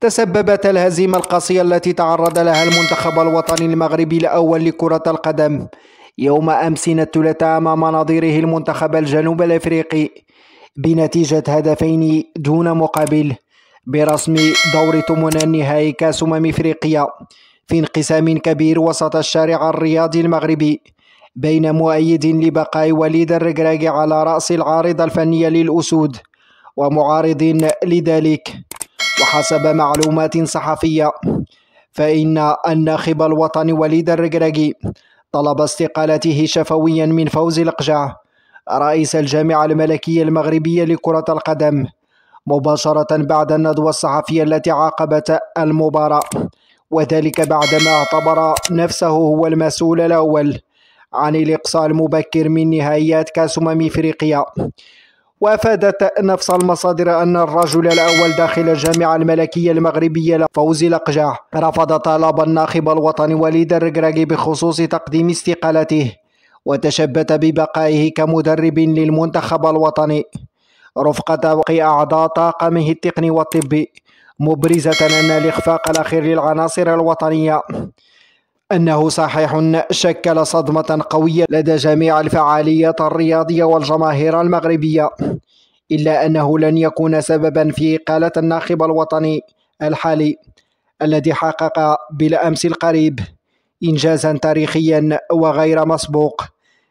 تسببت الهزيمة القاسية التي تعرض لها المنتخب الوطني المغربي الأول لكرة القدم يوم أمس الثلاثاء أمام نظيره المنتخب الجنوب الأفريقي بنتيجة هدفين دون مقابل برسم دور ثمن النهائي كأس أمم إفريقيا في انقسام كبير وسط الشارع الرياضي المغربي بين مؤيد لبقاء وليد الركراكي على رأس العارضة الفنية للأسود ومعارض لذلك وحسب معلومات صحفية فإن الناخب الوطني وليد الركراكي طلب استقالته شفويا من فوز القجع رئيس الجامعة الملكية المغربية لكرة القدم مباشرة بعد الندوة الصحفية التي عاقبت المباراة وذلك بعدما اعتبر نفسه هو المسؤول الأول عن الإقصاء المبكر من نهائيات كأس أمم إفريقيا وافادت نفس المصادر ان الرجل الاول داخل الجامعه الملكيه المغربيه فوزي لقجع رفض طلب الناخب الوطني وليد الركراكي بخصوص تقديم استقالته وتشبت ببقائه كمدرب للمنتخب الوطني رفقة بقي أعضاء طاقمه التقني والطبي مبرزة أن الإخفاق الأخير للعناصر الوطنية أنه صحيح شكل صدمة قوية لدى جميع الفعاليات الرياضية والجماهير المغربية إلا أنه لن يكون سببا في إقالة الناخب الوطني الحالي الذي حقق بالأمس القريب إنجازا تاريخيا وغير مسبوق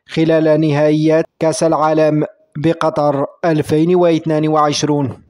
خلال نهائيات كأس العالم بقطر 2022